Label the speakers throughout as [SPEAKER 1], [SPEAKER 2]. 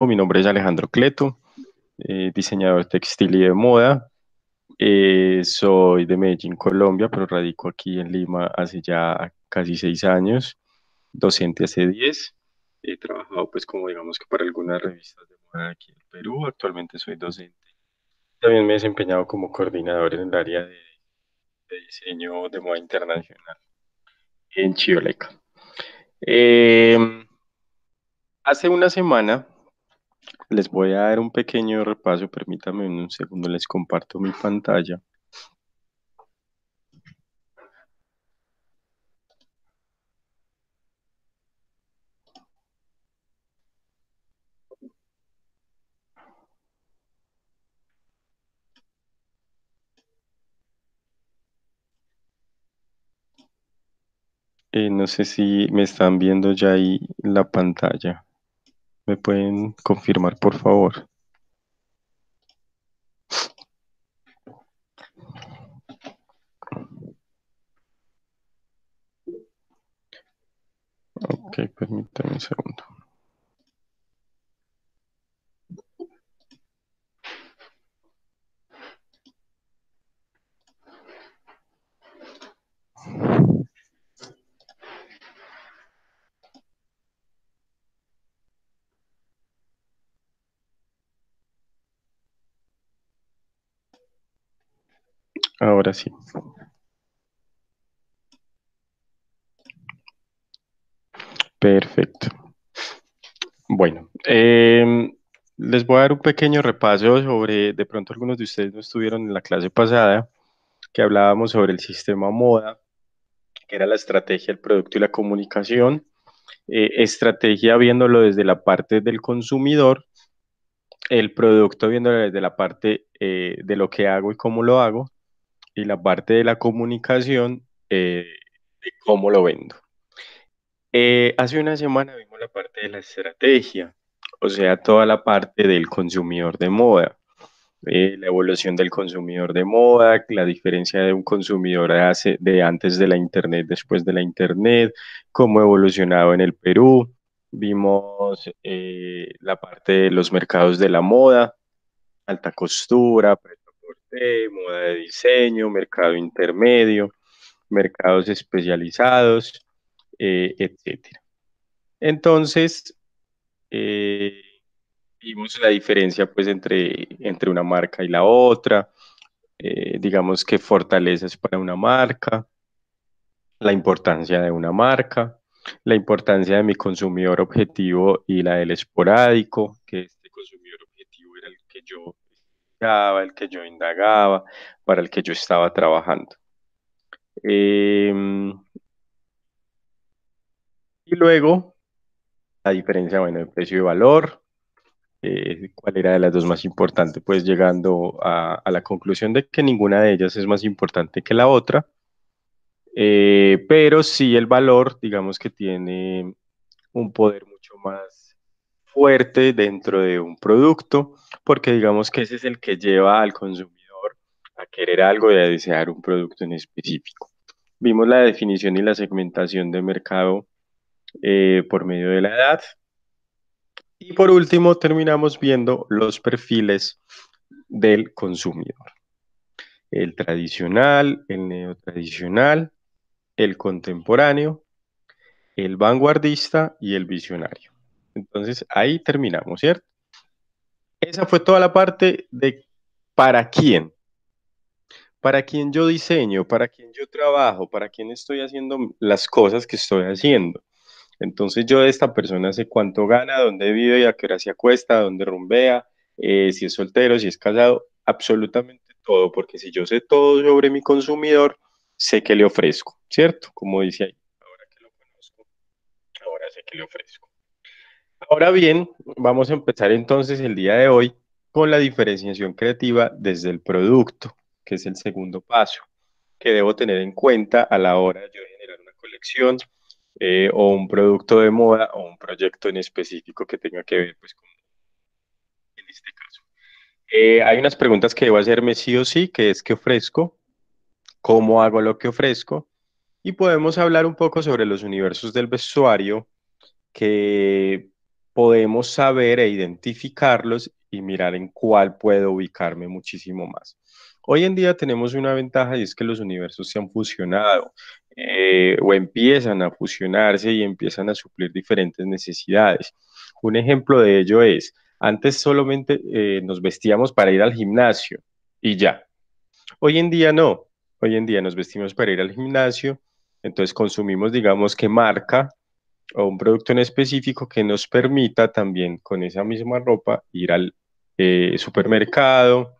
[SPEAKER 1] Mi nombre es Alejandro Cleto, eh, diseñador textil y de moda. Eh, soy de Medellín, Colombia, pero radico aquí en Lima hace ya casi seis años, docente hace diez. He trabajado, pues, como digamos que para algunas revistas de moda aquí en Perú. Actualmente soy docente. También me he desempeñado como coordinador en el área de, diseño de moda internacional en Chioleca. Em, hace una semana les voy a dar un pequeño repaso, permítame un segundo, les comparto mi pantalla. Eh, no sé si me están viendo ya ahí la pantalla. ¿Me pueden confirmar, por favor? Ok, permítame un segundo. Ahora sí. Perfecto. Bueno, em, les voy a dar un pequeño repaso sobre, de pronto algunos de ustedes no estuvieron en la clase pasada, que hablábamos sobre el sistema moda, que era la estrategia, el producto y la comunicación. Eh, estrategia viéndolo desde la parte del consumidor, el producto viéndolo desde la parte eh, de lo que hago y cómo lo hago, y la parte de la comunicación eh, de cómo lo vendo. Eh, hace una semana vimos la parte de la estrategia, o sea, toda la parte del consumidor de moda, eh, la evolución del consumidor de moda, la diferencia de un consumidor de, de antes de la Internet, después de la Internet, cómo ha evolucionado en el Perú. Vimos la parte de los mercados de la moda, alta costura, moda de diseño, mercado intermedio, mercados especializados, eh, etcétera. Entonces, eh, vimos la diferencia pues entre, entre una marca y la otra, eh, digamos que fortalezas para una marca, la importancia de una marca, la importancia de mi consumidor objetivo y la del esporádico, que este consumidor objetivo era el que yo el que yo indagaba, para el que yo estaba trabajando. Em, y luego, la diferencia, bueno, de precio y valor, eh, cuál era de las dos más importantes, pues llegando a, la conclusión de que ninguna de ellas es más importante que la otra, eh, pero sí el valor, digamos que tiene un poder mucho más fuerte dentro de un producto, porque digamos que ese es el que lleva al consumidor a querer algo y a desear un producto en específico. Vimos la definición y la segmentación de mercado eh, por medio de la edad. Y por último, terminamos viendo los perfiles del consumidor. El tradicional, el neotradicional, el contemporáneo, el vanguardista y el visionario. Entonces ahí terminamos, ¿cierto? Esa fue toda la parte de para quién. Para quién yo diseño, para quién yo trabajo, para quién estoy haciendo las cosas que estoy haciendo. Entonces yo de esta persona sé cuánto gana, dónde vive, y a qué hora se acuesta, dónde rumbea, eh, si es soltero, si es casado, absolutamente todo, porque si yo sé todo sobre mi consumidor, sé que le ofrezco, ¿cierto? Como dice ahí, ahora que lo conozco, ahora sé que le ofrezco. Ahora bien, vamos a empezar entonces el día de hoy con la diferenciación creativa desde el producto, que es el segundo paso que debo tener en cuenta a la hora de generar una colección eh, o un producto de moda o un proyecto en específico que tenga que ver pues, con en este caso. Eh, hay unas preguntas que debo hacerme sí o sí, que es qué ofrezco, cómo hago lo que ofrezco, y podemos hablar un poco sobre los universos del vestuario que podemos saber e identificarlos y mirar en cuál puedo ubicarme muchísimo más. Hoy en día tenemos una ventaja y es que los universos se han fusionado eh, o empiezan a fusionarse y empiezan a suplir diferentes necesidades. Un ejemplo de ello es, antes solamente eh, nos vestíamos para ir al gimnasio y ya. Hoy en día no. Hoy en día nos vestimos para ir al gimnasio, entonces consumimos, digamos, que marca o un producto en específico que nos permita también con esa misma ropa ir al eh, supermercado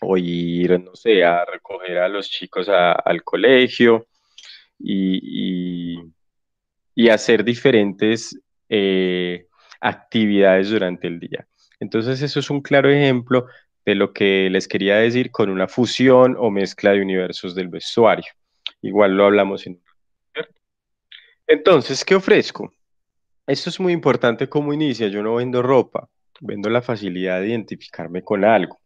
[SPEAKER 1] o ir, no sé, a recoger a los chicos al colegio y, hacer diferentes eh, actividades durante el día. Entonces eso es un claro ejemplo de lo que les quería decir con una fusión o mezcla de universos del vestuario. Igual lo hablamos en entonces, ¿qué ofrezco? Esto es muy importante como inicia. Yo no vendo ropa, vendo la facilidad de identificarme con algo.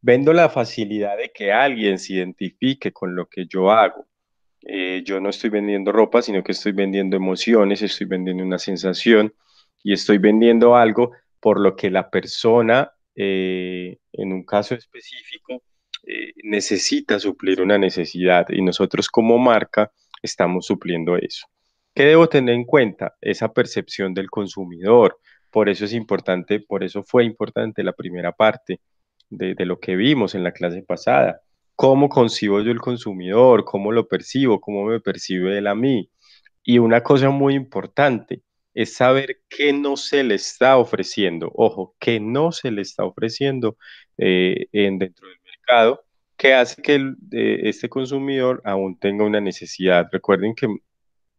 [SPEAKER 1] Vendo la facilidad de que alguien se identifique con lo que yo hago. Eh, yo no estoy vendiendo ropa, sino que estoy vendiendo emociones, estoy vendiendo una sensación y estoy vendiendo algo por lo que la persona, eh, en un caso específico, eh, necesita suplir una necesidad y nosotros como marca estamos supliendo eso. ¿Qué debo tener en cuenta? Esa percepción del consumidor. Por eso es importante, por eso fue importante la primera parte de, lo que vimos en la clase pasada. ¿Cómo concibo yo el consumidor? ¿Cómo lo percibo? ¿Cómo me percibe él a mí? Y una cosa muy importante es saber qué no se le está ofreciendo. Ojo, qué no se le está ofreciendo eh, en, dentro del mercado que hace que eh, este consumidor aún tenga una necesidad. Recuerden que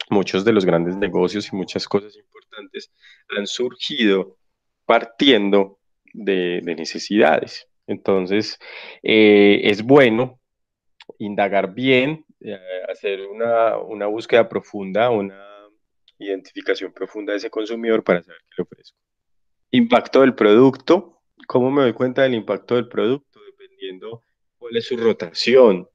[SPEAKER 1] muchos de los grandes negocios y muchas cosas importantes han surgido partiendo de, necesidades. Entonces, eh, es bueno indagar bien, eh, hacer una, una búsqueda profunda, una identificación profunda de ese consumidor para saber qué le ofrezco. Impacto del producto. ¿Cómo me doy cuenta del impacto del producto? Dependiendo cuál es su rotación,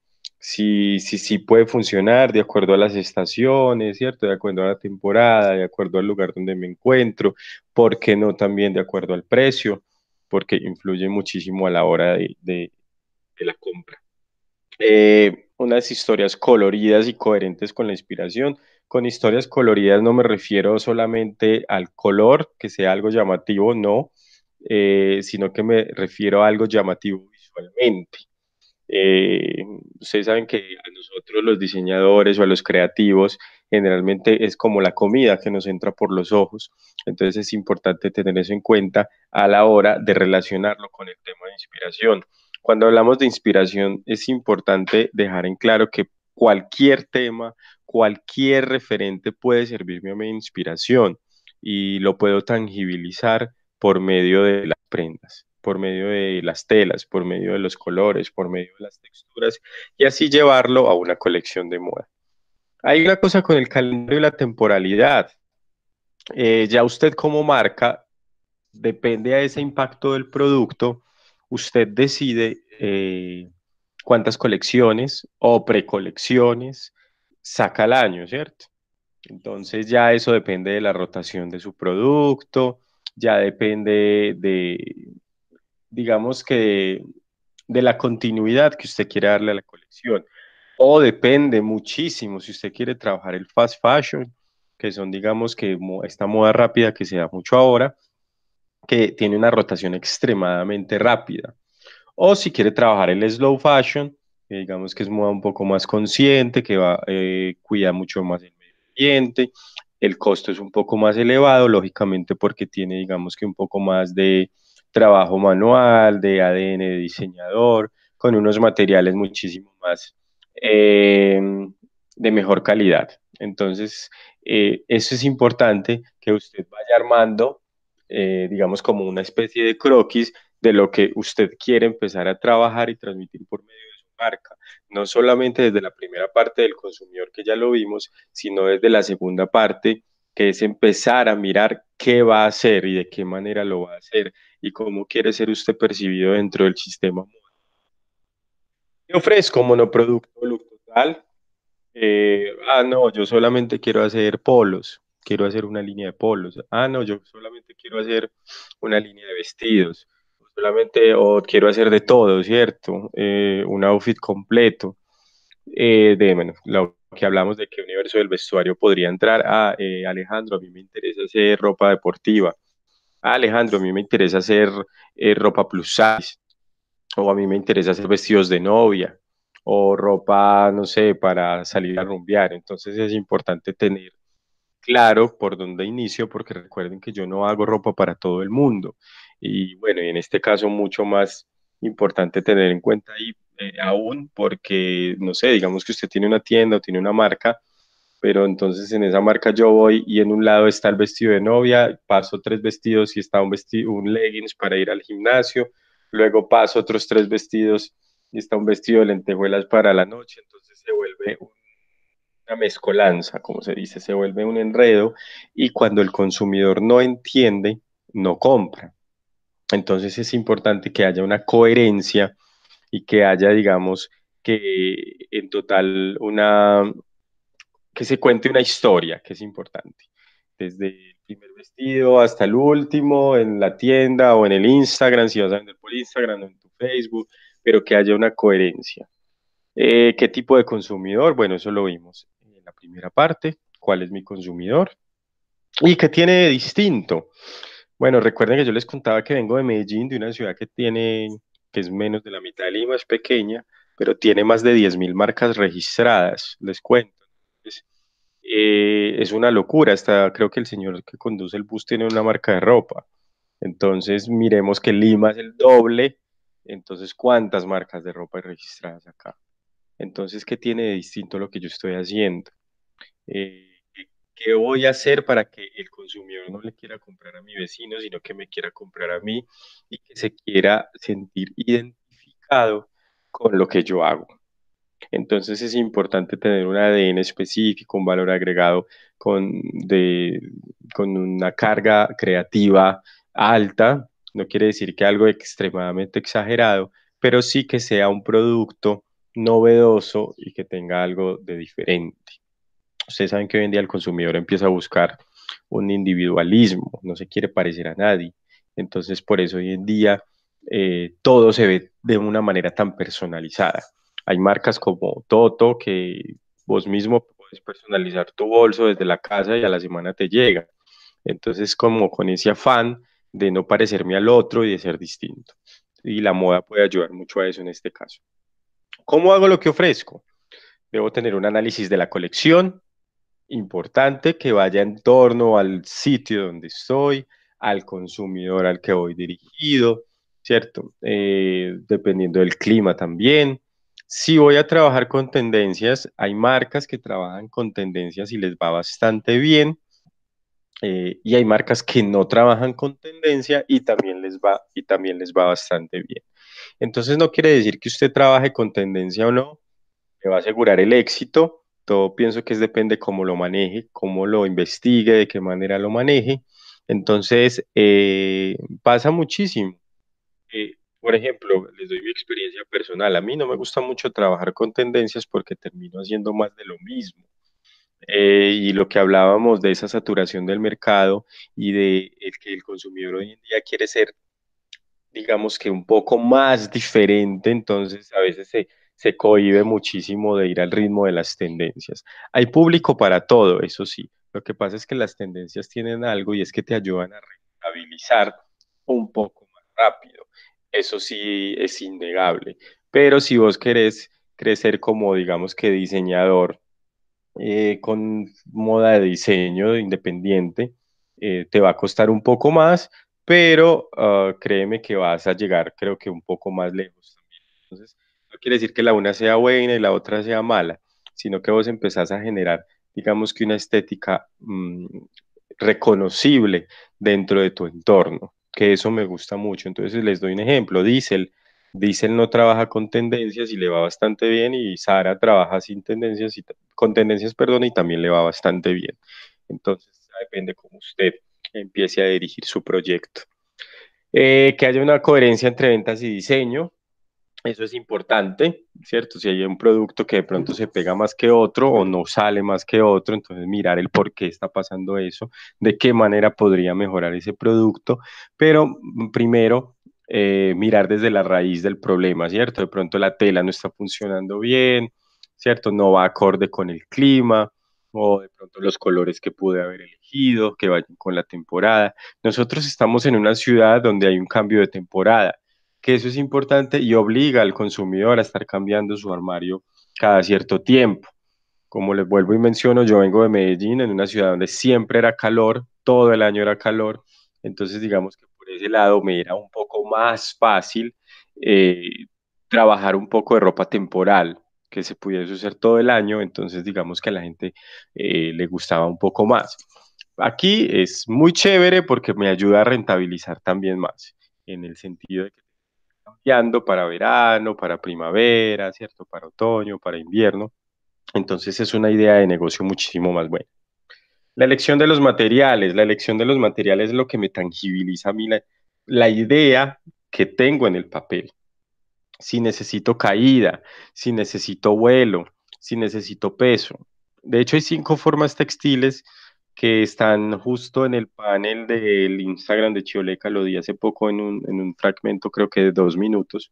[SPEAKER 1] si, si, puede funcionar de acuerdo a las estaciones, ¿cierto? De acuerdo a la temporada, de acuerdo al lugar donde me encuentro, ¿por qué no también de acuerdo al precio? Porque influye muchísimo a la hora de, la compra. Eh, unas historias coloridas y coherentes con la inspiración. Con historias coloridas no me refiero solamente al color, que sea algo llamativo, no, eh, sino que me refiero a algo llamativo visualmente. Eh, ustedes saben que a nosotros los diseñadores o a los creativos generalmente es como la comida que nos entra por los ojos. Entonces es importante tener eso en cuenta a la hora de relacionarlo con el tema de inspiración. Cuando hablamos de inspiración es importante dejar en claro que cualquier tema, cualquier referente puede servirme a mi inspiración y lo puedo tangibilizar por medio de las prendas por medio de las telas, por medio de los colores, por medio de las texturas, y así llevarlo a una colección de moda. Hay una cosa con el calendario y la temporalidad. Eh, ya usted como marca, depende a ese impacto del producto, usted decide eh, cuántas colecciones o precolecciones saca al año, ¿cierto? Entonces ya eso depende de la rotación de su producto, ya depende de, digamos que, de la continuidad que usted quiere darle a la colección. O depende muchísimo si usted quiere trabajar el fast fashion, que son, digamos, que esta moda rápida que se da mucho ahora, que tiene una rotación extremadamente rápida. O si quiere trabajar el slow fashion, que digamos que es moda un poco más consciente, que va, eh, cuida mucho más el medio ambiente, el costo es un poco más elevado, lógicamente porque tiene, digamos que un poco más de, trabajo manual, de ADN diseñador, con unos materiales muchísimo más eh, de mejor calidad. Entonces, eh, eso es importante que usted vaya armando, eh, digamos, como una especie de croquis de lo que usted quiere empezar a trabajar y transmitir por medio de su marca, no solamente desde la primera parte del consumidor que ya lo vimos, sino desde la segunda parte, que es empezar a mirar qué va a hacer y de qué manera lo va a hacer y cómo quiere ser usted percibido dentro del sistema. ¿Qué ofrezco monoproducto producto total. Eh, ah, no, yo solamente quiero hacer polos, quiero hacer una línea de polos. Ah, no, yo solamente quiero hacer una línea de vestidos. Solamente o quiero hacer de todo, ¿cierto? Eh, un outfit completo. Eh, de menos, lo que hablamos de qué universo del vestuario podría entrar. Ah, Alejandro, a mí me interesa hacer ropa deportiva Alejandro, a mí me interesa hacer eh, ropa plus size, o a mí me interesa hacer vestidos de novia, o ropa, no sé, para salir a rumbear. Entonces es importante tener claro por dónde inicio, porque recuerden que yo no hago ropa para todo el mundo. Y bueno, y en este caso mucho más importante tener en cuenta ahí eh, aún, porque, no sé, digamos que usted tiene una tienda o tiene una marca, pero entonces en esa marca yo voy y en un lado está el vestido de novia, paso tres vestidos y está un, vestido, un leggings para ir al gimnasio, luego paso otros tres vestidos y está un vestido de lentejuelas para la noche, entonces se vuelve una mezcolanza, como se dice, se vuelve un enredo y cuando el consumidor no entiende, no compra. Entonces es importante que haya una coherencia y que haya, digamos, que en total una, que se cuente una historia, que es importante. Desde el primer vestido hasta el último, en la tienda o en el Instagram, si vas a vender por Instagram o en tu Facebook, pero que haya una coherencia. Eh, ¿Qué tipo de consumidor? Bueno, eso lo vimos en la primera parte. ¿Cuál es mi consumidor? ¿Y qué tiene de distinto? Bueno, recuerden que yo les contaba que vengo de Medellín, de una ciudad que tiene, que es menos de la mitad de Lima, es pequeña, pero tiene más de 10.000 marcas registradas, les cuento. Pues, eh, es una locura. Hasta creo que el señor que conduce el bus tiene una marca de ropa. Entonces miremos que Lima es el doble. Entonces, ¿cuántas marcas de ropa hay registradas acá? Entonces, ¿qué tiene de distinto lo que yo estoy haciendo? Eh, ¿Qué voy a hacer para que el consumidor no le quiera comprar a mi vecino, sino que me quiera comprar a mí y que se quiera sentir identificado con lo que yo hago? Entonces es importante tener un ADN específico, un valor agregado con, una carga creativa alta. No quiere decir que algo extremadamente exagerado, pero sí que sea un producto novedoso y que tenga algo de diferente. Ustedes saben que hoy en día el consumidor empieza a buscar un individualismo, no se quiere parecer a nadie. Entonces, por eso hoy en día eh, todo se ve de una manera tan personalizada. Hay marcas como Toto que vos mismo puedes personalizar tu bolso desde la casa y a la semana te llega. Entonces, como con ese afán de no parecerme al otro y de ser distinto. Y la moda puede ayudar mucho a eso en este caso. ¿Cómo hago lo que ofrezco? Debo tener un análisis de la colección importante que vaya en torno al sitio donde estoy, al consumidor al que voy dirigido, ¿cierto? Eh, dependiendo del clima también. Si voy a trabajar con tendencias, hay marcas que trabajan con tendencias y les va bastante bien. Eh, y hay marcas que no trabajan con tendencia y también les va y también les va bastante bien. Entonces no quiere decir que usted trabaje con tendencia o no, le va a asegurar el éxito. Todo pienso que es depende cómo lo maneje, cómo lo investigue, de qué manera lo maneje. Entonces eh, pasa muchísimo. Eh, por ejemplo, les doy mi experiencia personal. A mí no me gusta mucho trabajar con tendencias porque termino haciendo más de lo mismo. Eh, y lo que hablábamos de esa saturación del mercado y de el que el consumidor hoy en día quiere ser, digamos que un poco más diferente, entonces a veces se, se cohibe muchísimo de ir al ritmo de las tendencias. Hay público para todo, eso sí. Lo que pasa es que las tendencias tienen algo y es que te ayudan a rentabilizar un poco más rápido. Eso sí es innegable. Pero si vos querés crecer como, digamos que diseñador eh, con moda de diseño independiente, eh, te va a costar un poco más, pero ah, créeme que vas a llegar, creo que un poco más lejos Entonces, no quiere decir que la una sea buena y la otra sea mala, sino que vos empezás a generar, digamos que una estética mm, reconocible dentro de tu entorno que eso me gusta mucho. Entonces les doy un ejemplo, Diesel. Diesel no trabaja con tendencias y le va bastante bien y Sara trabaja sin tendencias y con tendencias, perdón, y también le va bastante bien. Entonces, depende cómo usted empiece a dirigir su proyecto. Eh, que haya una coherencia entre ventas y diseño, eso es importante, ¿cierto? Si hay un producto que de pronto se pega más que otro o no sale más que otro, entonces mirar el por qué está pasando eso, de qué manera podría mejorar ese producto, pero primero eh, mirar desde la raíz del problema, ¿cierto? De pronto la tela no está funcionando bien, ¿cierto? No va acorde con el clima o de pronto los colores que pude haber elegido, que vayan con la temporada. Nosotros estamos en una ciudad donde hay un cambio de temporada que eso es importante y obliga al consumidor a estar cambiando su armario cada cierto tiempo. Como les vuelvo y menciono, yo vengo de Medellín, en una ciudad donde siempre era calor, todo el año era calor, entonces digamos que por ese lado me era un poco más fácil eh, trabajar un poco de ropa temporal que se pudiese usar todo el año, entonces digamos que a la gente eh, le gustaba un poco más. Aquí es muy chévere porque me ayuda a rentabilizar también más, en el sentido de que cambiando para verano, para primavera, ¿cierto? Para otoño, para invierno. Entonces es una idea de negocio muchísimo más buena. La elección de los materiales, la elección de los materiales es lo que me tangibiliza a mí la, la idea que tengo en el papel. Si necesito caída, si necesito vuelo, si necesito peso. De hecho, hay cinco formas textiles que están justo en el panel del Instagram de Chioleca, lo di hace poco en un, fragmento, creo que de dos minutos.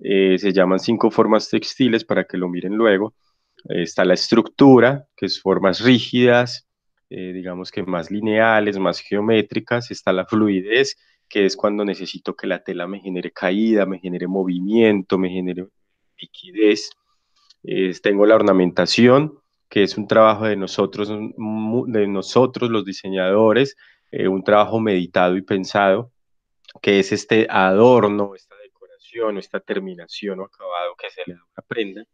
[SPEAKER 1] Eh, se llaman cinco formas textiles para que lo miren luego. Eh, está la estructura, que es formas rígidas, eh, digamos que más lineales, más geométricas. Está la fluidez, que es cuando necesito que la tela me genere caída, me genere movimiento, me genere liquidez. tengo la ornamentación, que es un trabajo de nosotros, de nosotros los diseñadores, eh, un trabajo meditado y pensado, que es este adorno, esta decoración, esta terminación o acabado que se le da a una prenda.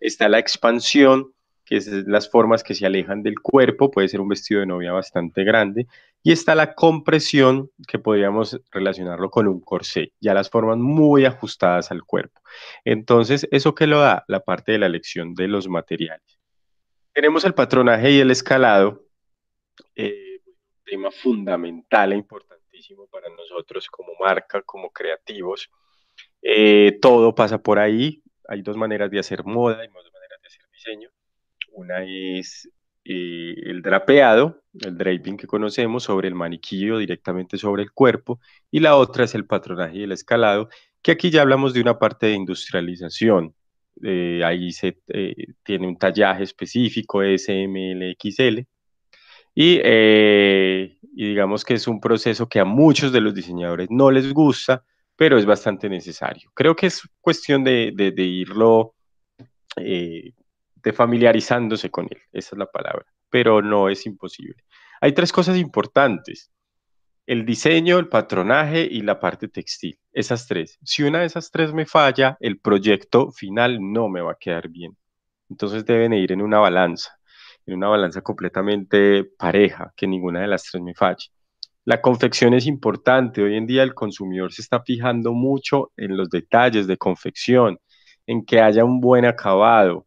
[SPEAKER 1] Está la expansión, que es las formas que se alejan del cuerpo, puede ser un vestido de novia bastante grande, y está la compresión, que podríamos relacionarlo con un corsé, ya las formas muy ajustadas al cuerpo. Entonces, ¿eso qué lo da? La parte de la elección de los materiales. Tenemos el patronaje y el escalado, eh, tema fundamental e importantísimo para nosotros como marca, como creativos. Eh, todo pasa por ahí. Hay dos maneras de hacer moda y dos maneras de hacer diseño. Una es eh, el drapeado, el draping que conocemos sobre el maniquillo, directamente sobre el cuerpo, y la otra es el patronaje y el escalado, que aquí ya hablamos de una parte de industrialización, eh, ahí se eh, tiene un tallaje específico SMLXL y, eh, y digamos que es un proceso que a muchos de los diseñadores no les gusta, pero es bastante necesario. Creo que es cuestión de, irlo, de familiarizándose con él, esa es la palabra, pero no es imposible. Hay tres cosas importantes el diseño, el patronaje y la parte textil. Esas tres. Si una de esas tres me falla, el proyecto final no me va a quedar bien. Entonces deben ir en una balanza, en una balanza completamente pareja, que ninguna de las tres me falle. La confección es importante. Hoy en día el consumidor se está fijando mucho en los detalles de confección, en que haya un buen acabado,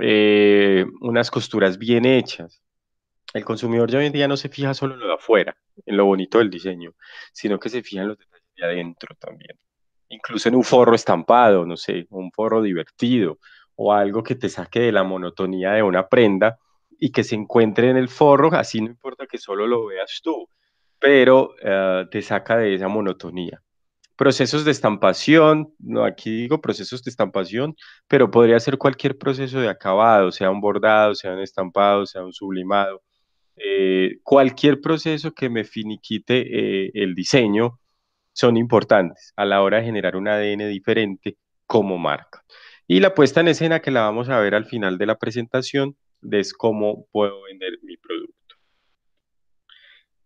[SPEAKER 1] eh, unas costuras bien hechas. El consumidor ya hoy en día no se fija solo en lo de afuera, en lo bonito del diseño, sino que se fijan los detalles de adentro también. Incluso en un forro estampado, no sé, un forro divertido o algo que te saque de la monotonía de una prenda y que se encuentre en el forro, así no importa que solo lo veas tú, pero eh, te saca de esa monotonía. Procesos de estampación, no, aquí digo procesos de estampación, pero podría ser cualquier proceso de acabado, sea un bordado, sea un estampado, sea un sublimado, eh, cualquier proceso que me finiquite eh, el diseño son importantes a la hora de generar un ADN diferente como marca. Y la puesta en escena que la vamos a ver al final de la presentación es cómo puedo vender mi producto.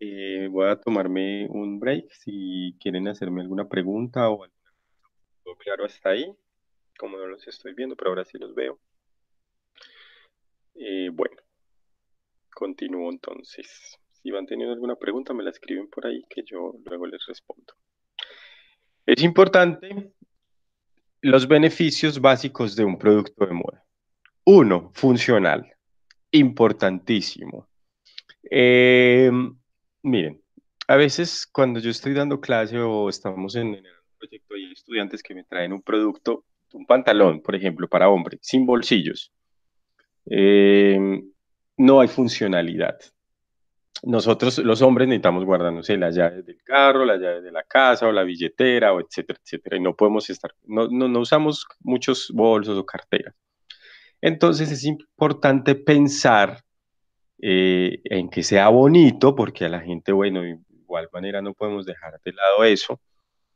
[SPEAKER 1] Eh, voy a tomarme un break si quieren hacerme alguna pregunta o algo claro hasta ahí, como no los estoy viendo, pero ahora sí los veo. bueno. Continúo entonces. Si van teniendo alguna pregunta, me la escriben por ahí que yo luego les respondo. Es importante los beneficios básicos de un producto de moda. Uno, funcional. Importantísimo. Eh, miren, a veces cuando yo estoy dando clase o estamos en, un proyecto, hay estudiantes que me traen un producto, un pantalón, por ejemplo, para hombre, sin bolsillos. Eh, no hay funcionalidad. Nosotros los hombres necesitamos guardarnos eh, las llaves del carro, las llaves de la casa o la billetera, o etcétera, etcétera. Y no podemos estar, no, no, usamos muchos bolsos o carteras. Entonces es importante pensar eh, en que sea bonito, porque a la gente, bueno, igual manera no podemos dejar de lado eso,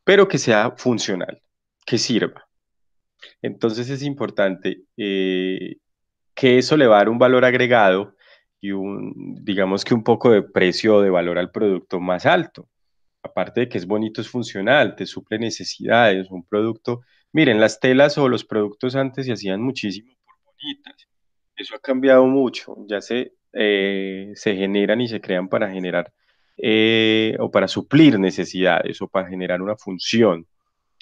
[SPEAKER 1] pero que sea funcional, que sirva. Entonces es importante eh, que eso le va a dar un valor agregado y un, digamos que un poco de precio de valor al producto más alto. Aparte de que es bonito, es funcional, te suple necesidades, un producto. Miren, las telas o los productos antes se hacían muchísimo por bonitas. Eso ha cambiado mucho, ya se, eh, se generan y se crean para generar eh, o para suplir necesidades o para generar una función.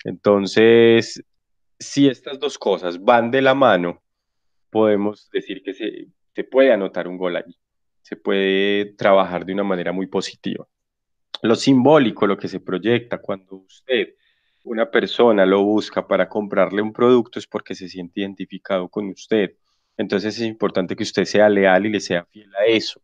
[SPEAKER 1] Entonces, si estas dos cosas van de la mano podemos decir que se, puede anotar un gol allí, se puede trabajar de una manera muy positiva. Lo simbólico, lo que se proyecta cuando usted, una persona, lo busca para comprarle un producto es porque se siente identificado con usted. Entonces es importante que usted sea leal y le sea fiel a eso.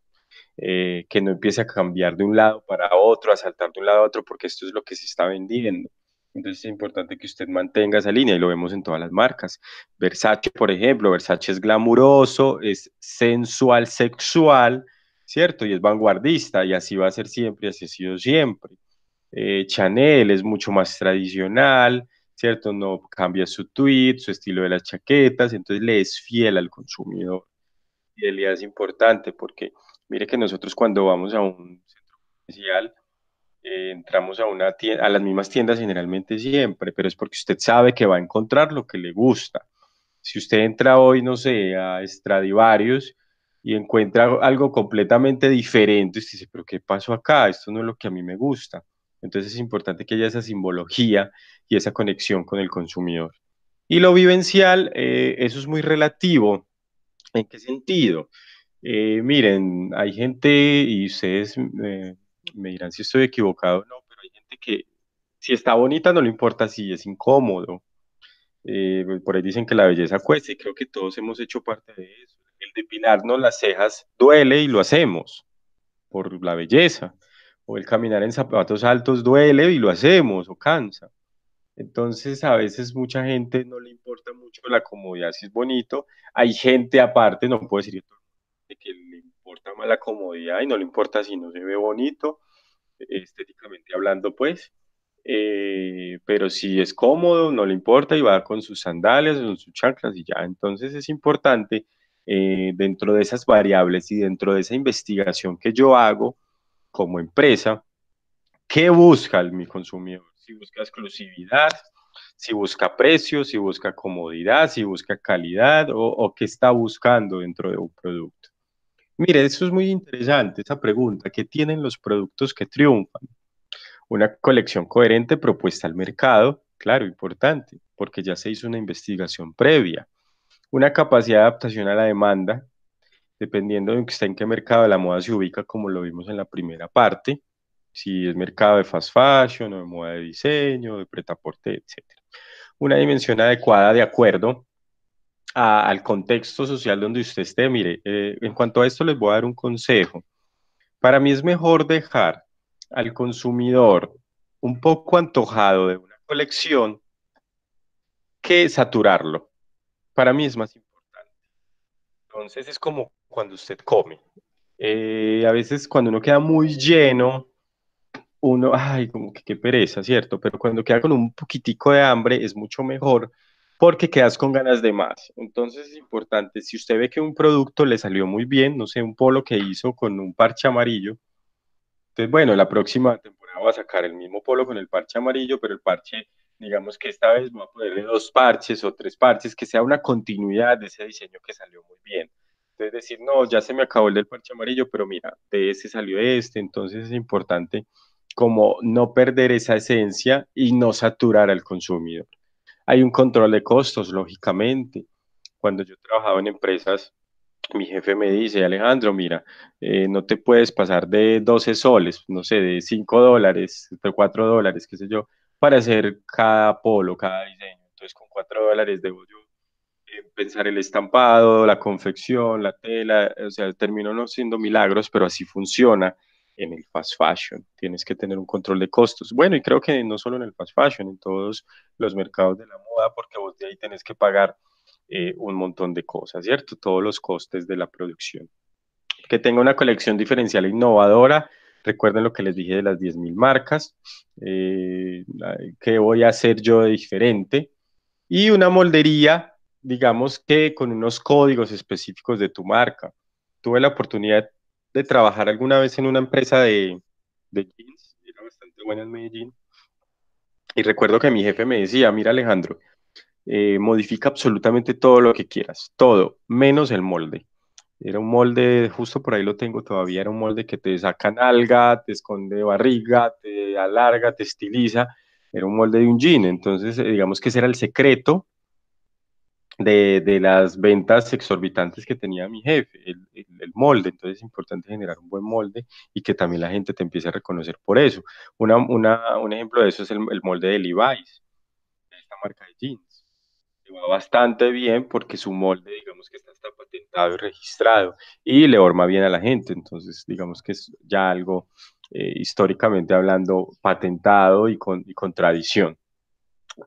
[SPEAKER 1] Eh, que no empiece a cambiar de un lado para otro, a saltar de un lado a otro, porque esto es lo que se está vendiendo. Entonces es importante que usted mantenga esa línea y lo vemos en todas las marcas. Versace, por ejemplo, Versace es glamuroso, es sensual, sexual, ¿cierto? Y es vanguardista y así va a ser siempre, así ha sido siempre. Eh, Chanel es mucho más tradicional, ¿cierto? No cambia su tweet, su estilo de las chaquetas, entonces le es fiel al consumidor. Fidelidad es importante porque mire que nosotros cuando vamos a un centro comercial, eh, entramos a, una a las mismas tiendas generalmente siempre, pero es porque usted sabe que va a encontrar lo que le gusta. Si usted entra hoy, no sé, a Stradivarius y encuentra algo completamente diferente, usted dice, pero ¿qué pasó acá? Esto no es lo que a mí me gusta. Entonces es importante que haya esa simbología y esa conexión con el consumidor. Y lo vivencial, eh, eso es muy relativo. ¿En qué sentido? Eh, miren, hay gente, y ustedes me dirán si estoy equivocado no, pero hay gente que si está bonita no le importa si es incómodo. Eh, pues, por ahí dicen que la belleza cuesta y creo que todos hemos hecho parte de eso. El depilarnos las cejas duele y lo hacemos por la belleza. O el caminar en zapatos altos duele y lo hacemos o cansa. Entonces, a veces mucha gente no le importa mucho la comodidad si es bonito. Hay gente aparte, no puedo decir que le importa más la comodidad y no le importa si no se ve bonito, estéticamente hablando, pues. Eh, pero si es cómodo, no le importa y va con sus sandalias, con sus chanclas y ya. Entonces es importante eh, dentro de esas variables y dentro de esa investigación que yo hago como empresa, ¿qué busca mi consumidor? Si busca exclusividad, si busca precio, si busca comodidad, si busca calidad o, o qué está buscando dentro de un producto. Mire, eso es muy interesante, esa pregunta. ¿Qué tienen los productos que triunfan? Una colección coherente propuesta al mercado, claro, importante, porque ya se hizo una investigación previa. Una capacidad de adaptación a la demanda, dependiendo de en qué mercado la moda se ubica, como lo vimos en la primera parte, si es mercado de fast fashion o de moda de diseño, de pretaporte, etc. Una dimensión adecuada de acuerdo al contexto social donde usted esté. Mire, eh, en cuanto a esto les voy a dar un consejo. Para mí es mejor dejar al consumidor un poco antojado de una colección que saturarlo. Para mí es más importante. Entonces es como cuando usted come. Eh, a veces cuando uno queda muy lleno, uno, ay, como que qué pereza, ¿cierto? Pero cuando queda con un poquitico de hambre es mucho mejor porque quedas con ganas de más. Entonces es importante, si usted ve que un producto le salió muy bien, no sé, un polo que hizo con un parche amarillo, entonces bueno, la próxima temporada va a sacar el mismo polo con el parche amarillo, pero el parche, digamos que esta vez va a ponerle dos parches o tres parches, que sea una continuidad de ese diseño que salió muy bien. Entonces decir, no, ya se me acabó el del parche amarillo, pero mira, de ese salió este, entonces es importante como no perder esa esencia y no saturar al consumidor. Hay un control de costos, lógicamente. Cuando yo trabajaba en empresas, mi jefe me dice, Alejandro, mira, eh, no te puedes pasar de 12 soles, no sé, de 5 dólares, de 4 dólares, qué sé yo, para hacer cada polo, cada diseño. Entonces, con 4 dólares debo yo eh, pensar el estampado, la confección, la tela, o sea, termino no siendo milagros, pero así funciona en el fast fashion. Tienes que tener un control de costos. Bueno, y creo que no solo en el fast fashion, en todos los mercados de la moda, porque vos de ahí tenés que pagar eh, un montón de cosas, ¿cierto? Todos los costes de la producción. Que tenga una colección diferencial e innovadora. Recuerden lo que les dije de las 10.000 marcas. Eh, ¿Qué voy a hacer yo de diferente? Y una moldería, digamos que con unos códigos específicos de tu marca. Tuve la oportunidad de trabajar alguna vez en una empresa de, jeans, era bastante buena en Medellín, y recuerdo que mi jefe me decía, mira Alejandro, eh, modifica absolutamente todo lo que quieras, todo, menos el molde. Era un molde, justo por ahí lo tengo todavía, era un molde que te saca nalga, te esconde barriga, te alarga, te estiliza. Era un molde de un jean, entonces eh, digamos que ese era el secreto de, las ventas exorbitantes que tenía mi jefe, el, molde. Entonces es importante generar un buen molde y que también la gente te empiece a reconocer por eso. un ejemplo de eso es el, molde de Levi's, esta marca de jeans. Le va bastante bien porque su molde, digamos que está, patentado y registrado y le orma bien a la gente. Entonces, digamos que es ya algo eh, históricamente hablando patentado y con, y con tradición.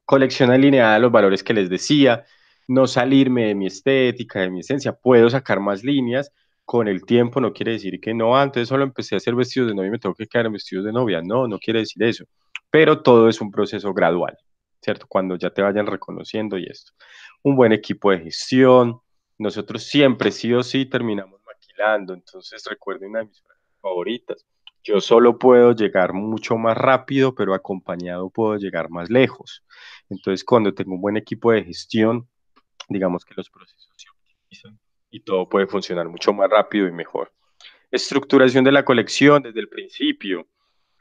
[SPEAKER 1] Colección alineada a los valores que les decía, no salirme de mi estética, de mi esencia, puedo sacar más líneas con el tiempo, no quiere decir que no, antes solo empecé a hacer vestidos de novia y me tengo que quedar en vestidos de novia, no, no quiere decir eso, pero todo es un proceso gradual, ¿cierto? Cuando ya te vayan reconociendo y esto. Un buen equipo de gestión, nosotros siempre sí o sí terminamos maquilando, entonces recuerden una de mis favoritas, yo solo puedo llegar mucho más rápido, pero acompañado puedo llegar más lejos. Entonces, cuando tengo un buen equipo de gestión, digamos que los procesos se optimizan y todo puede funcionar mucho más rápido y mejor. Estructuración de la colección desde el principio,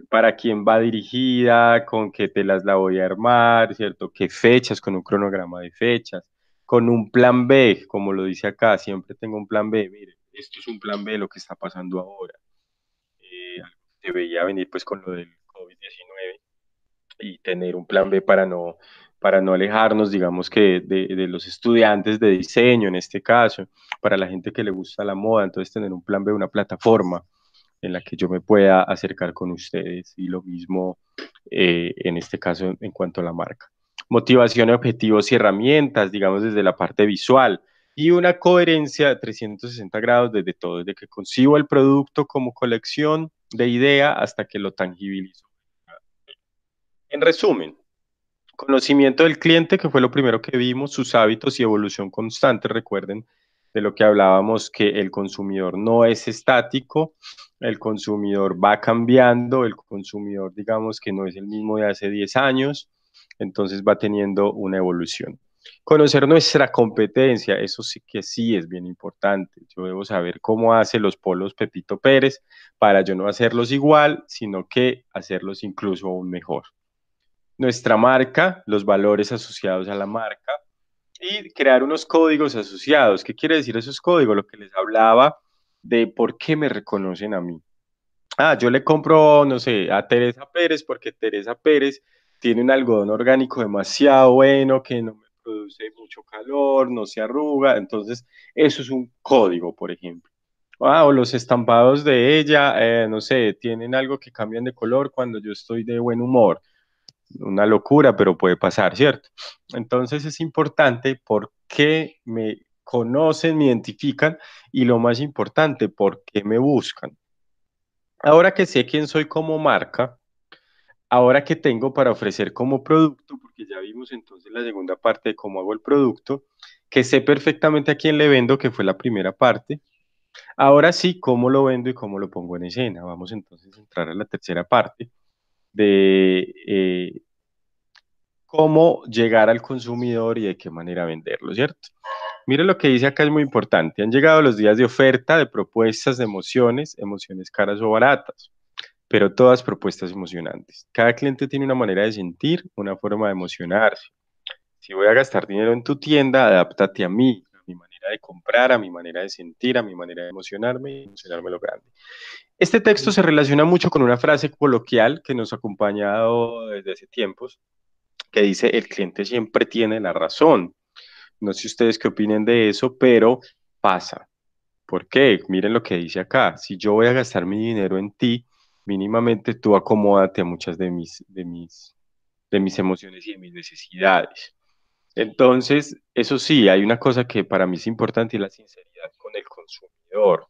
[SPEAKER 1] para quién va dirigida, con qué telas la voy a armar, ¿cierto? ¿Qué fechas? Con un cronograma de fechas, con un plan B, como lo dice acá, siempre tengo un plan B, mire, esto es un plan B lo que está pasando ahora. Eh, veía venir pues con lo del COVID-19 y tener un plan B para no para no alejarnos, digamos que de, los estudiantes de diseño en este caso, para la gente que le gusta la moda, entonces tener un plan B, una plataforma en la que yo me pueda acercar con ustedes y lo mismo eh, en este caso en cuanto a la marca. Motivación, objetivos y herramientas, digamos desde la parte visual y una coherencia de 360 grados desde todo, desde que concibo el producto como colección de idea hasta que lo tangibilizo. En resumen, Conocimiento del cliente, que fue lo primero que vimos, sus hábitos y evolución constante, recuerden de lo que hablábamos, que el consumidor no es estático, el consumidor va cambiando, el consumidor digamos que no es el mismo de hace 10 años, entonces va teniendo una evolución. Conocer nuestra competencia, eso sí que sí es bien importante. Yo debo saber cómo hace los polos Pepito Pérez para yo no hacerlos igual, sino que hacerlos incluso aún mejor nuestra marca, los valores asociados a la marca y crear unos códigos asociados. ¿Qué quiere decir esos códigos? Lo que les hablaba de por qué me reconocen a mí. Ah, yo le compro, no sé, a Teresa Pérez porque Teresa Pérez tiene un algodón orgánico demasiado bueno que no me produce mucho calor, no se arruga. Entonces, eso es un código, por ejemplo. Ah, o los estampados de ella, eh, no sé, tienen algo que cambian de color cuando yo estoy de buen humor una locura, pero puede pasar, ¿cierto? Entonces es importante por qué me conocen, me identifican y lo más importante, por qué me buscan. Ahora que sé quién soy como marca, ahora que tengo para ofrecer como producto, porque ya vimos entonces la segunda parte de cómo hago el producto, que sé perfectamente a quién le vendo, que fue la primera parte. Ahora sí, cómo lo vendo y cómo lo pongo en escena. Vamos entonces a entrar a la tercera parte, de eh, cómo llegar al consumidor y de qué manera venderlo, ¿cierto? Mire lo que dice acá es muy importante. Han llegado los días de oferta, de propuestas, de emociones, emociones caras o baratas, pero todas propuestas emocionantes. Cada cliente tiene una manera de sentir, una forma de emocionarse. Si voy a gastar dinero en tu tienda, adáptate a mí de comprar, a mi manera de sentir, a mi manera de emocionarme y emocionarme lo grande. Este texto se relaciona mucho con una frase coloquial que nos ha acompañado desde hace tiempos, que dice, el cliente siempre tiene la razón. No sé ustedes qué opinen de eso, pero pasa. ¿Por qué? Miren lo que dice acá. Si yo voy a gastar mi dinero en ti, mínimamente tú acomódate a muchas de mis, de mis, de mis emociones y de mis necesidades. Entonces, eso sí, hay una cosa que para mí es importante y la sinceridad con el consumidor.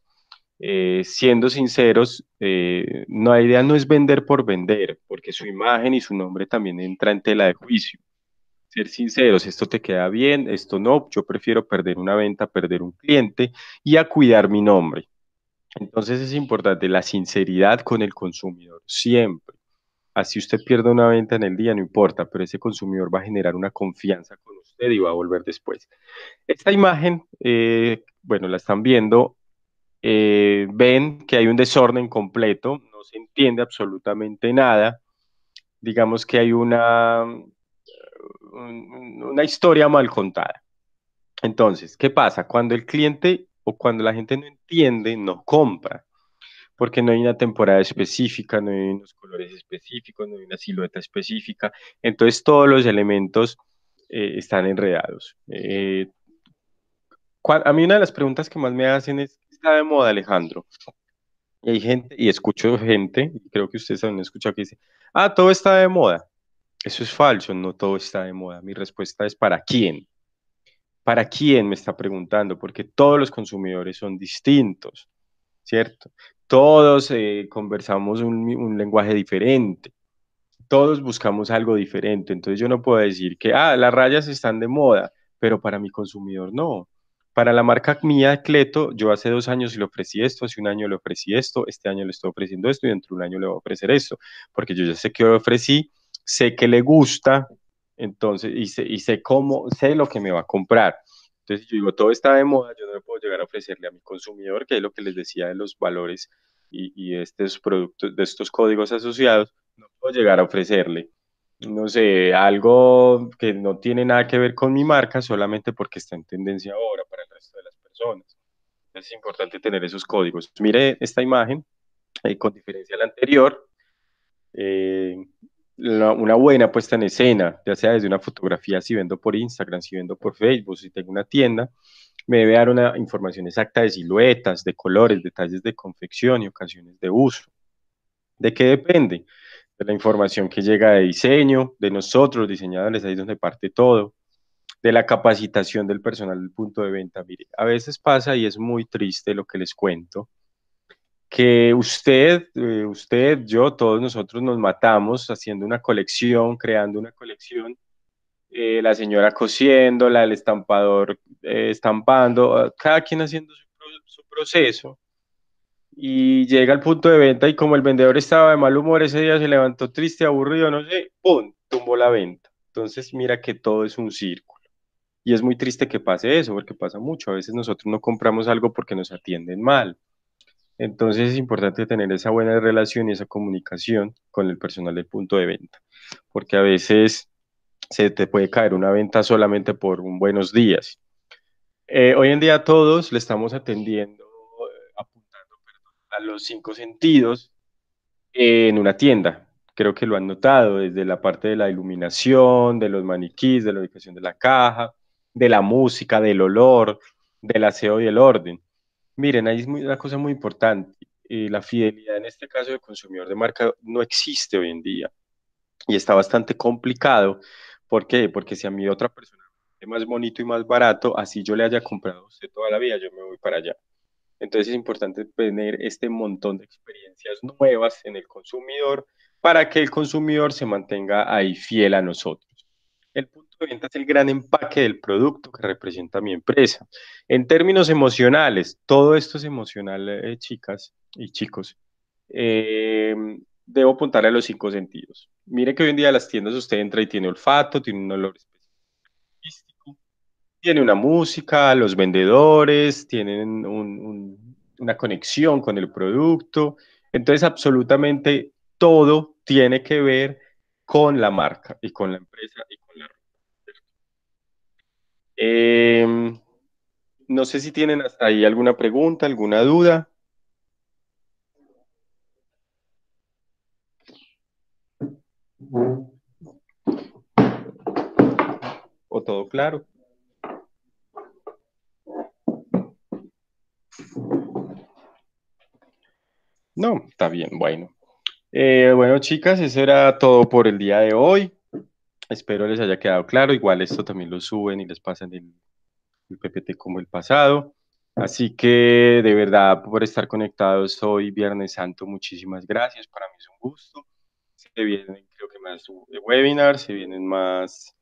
[SPEAKER 1] Eh, siendo sinceros, eh, no, la idea no es vender por vender, porque su imagen y su nombre también entra en tela de juicio. Ser sinceros, esto te queda bien, esto no, yo prefiero perder una venta, perder un cliente y a cuidar mi nombre. Entonces es importante la sinceridad con el consumidor, siempre. Así usted pierde una venta en el día, no importa, pero ese consumidor va a generar una confianza con usted y va a volver después. Esta imagen, eh, bueno, la están viendo, eh, ven que hay un desorden completo, no se entiende absolutamente nada, digamos que hay una, una historia mal contada. Entonces, ¿qué pasa? Cuando el cliente o cuando la gente no entiende, no compra porque no hay una temporada específica, no hay unos colores específicos, no hay una silueta específica. Entonces todos los elementos eh, están enredados. Eh, a mí una de las preguntas que más me hacen es, ¿qué está de moda Alejandro? Y hay gente, y escucho gente, creo que ustedes han escuchado que dice, ah, todo está de moda. Eso es falso, no todo está de moda. Mi respuesta es, ¿para quién? ¿Para quién me está preguntando? Porque todos los consumidores son distintos. ¿cierto? Todos eh, conversamos un, lenguaje diferente. Todos buscamos algo diferente. Entonces yo no puedo decir que, ah, las rayas están de moda, pero para mi consumidor no. Para la marca mía, Cleto, yo hace dos años le ofrecí esto, hace un año le ofrecí esto, este año le estoy ofreciendo esto y dentro de un año le voy a ofrecer esto, porque yo ya sé que lo ofrecí, sé que le gusta, entonces, y y sé cómo, sé lo que me va a comprar. Entonces, yo digo, todo está de moda, yo no puedo llegar a ofrecerle a mi consumidor, que es lo que les decía de los valores y, estos productos, de estos códigos asociados, no puedo llegar a ofrecerle, no sé, algo que no tiene nada que ver con mi marca solamente porque está en tendencia ahora para el resto de las personas. Es importante tener esos códigos. Mire esta imagen, eh, con diferencia a la anterior, eh, una buena puesta en escena, ya sea desde una fotografía, si vendo por Instagram, si vendo por Facebook, si tengo una tienda, me debe dar una información exacta de siluetas, de colores, detalles de confección y ocasiones de uso. ¿De qué depende? De la información que llega de diseño, de nosotros, diseñadores, ahí es donde parte todo, de la capacitación del personal del punto de venta. Mire, a veces pasa y es muy triste lo que les cuento, que usted, eh, usted, yo, todos nosotros nos matamos haciendo una colección, creando una colección, eh, la señora cosiéndola, el estampador eh, estampando, ah, cada quien haciendo su, su, proceso. Y llega al punto de venta y como el vendedor estaba de mal humor ese día, se levantó triste, aburrido, no sé, ¡pum! Tumbó la venta. Entonces mira que todo es un círculo. Y es muy triste que pase eso, porque pasa mucho. A veces nosotros no compramos algo porque nos atienden mal entonces es importante tener esa buena relación y esa comunicación con el personal del punto de venta, porque a veces se te puede caer una venta solamente por un buenos días. Eh, hoy en día todos le estamos atendiendo, eh, apuntando a los cinco sentidos en una tienda. Creo que lo han notado desde la parte de la iluminación, de los maniquís, de la ubicación de la caja, de la música, del olor, del aseo y el orden. Miren, ahí es una cosa muy importante. Eh, la fidelidad en este caso de consumidor de marca no existe hoy en día y está bastante complicado. ¿Por qué? Porque si a mí otra persona es más bonito y más barato, así yo le haya comprado a usted toda la vida, yo me voy para allá. Entonces es importante tener este montón de experiencias nuevas en el consumidor para que el consumidor se mantenga ahí fiel a nosotros. El es el gran empaque del producto que representa mi empresa. En términos emocionales, todo esto es emocional, eh, chicas y chicos. Eh, debo apuntar a los cinco sentidos. Mire que hoy en día las tiendas usted entra y tiene olfato, tiene un olor específico, tiene una música, los vendedores tienen una conexión con el producto. Entonces, absolutamente todo tiene que ver con la marca y con la empresa y Em, no sé si tienen hasta ahí alguna pregunta, alguna duda. ¿O todo claro? No, está bien, bueno. Eh, bueno, chicas, eso era todo por el día de hoy. Espero les haya quedado claro. Igual esto también lo suben y les pasan el, PPT como el pasado. Así que de verdad por estar conectados hoy, Viernes Santo, muchísimas gracias. Para mí es un gusto. Se vienen, creo que más webinars, se vienen más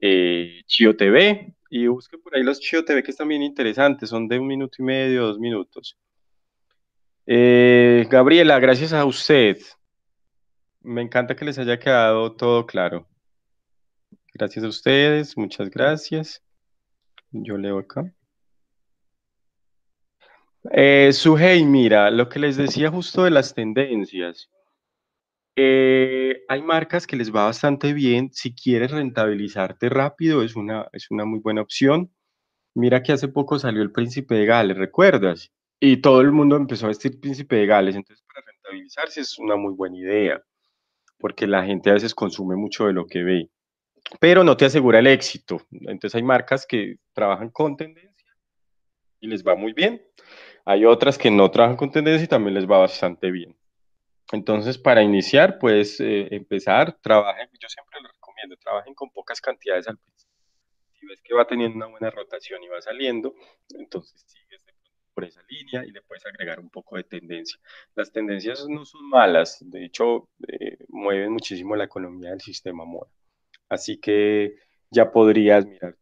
[SPEAKER 1] eh, Chio TV. Y busquen por ahí los Chio TV que están bien interesantes, son de un minuto y medio, dos minutos. Eh, Gabriela, gracias a usted. Me encanta que les haya quedado todo claro. Gracias a ustedes, muchas gracias. Yo leo acá. Eh, mira, lo que les decía justo de las tendencias. Eh, hay marcas que les va bastante bien. Si quieres rentabilizarte rápido, es una, es una muy buena opción. Mira que hace poco salió el Príncipe de Gales, ¿recuerdas? Y todo el mundo empezó a vestir Príncipe de Gales. Entonces, para rentabilizarse es una muy buena idea, porque la gente a veces consume mucho de lo que ve pero no te asegura el éxito. Entonces hay marcas que trabajan con tendencia y les va muy bien. Hay otras que no trabajan con tendencia y también les va bastante bien. Entonces, para iniciar, puedes eh, empezar, trabajen, yo siempre lo recomiendo, trabajen con pocas cantidades al principio. Si ves que va teniendo una buena rotación y va saliendo, entonces sigues por esa línea y le puedes agregar un poco de tendencia. Las tendencias no son malas, de hecho, eh, mueven muchísimo la economía del sistema moda. Así que ya podrías mirar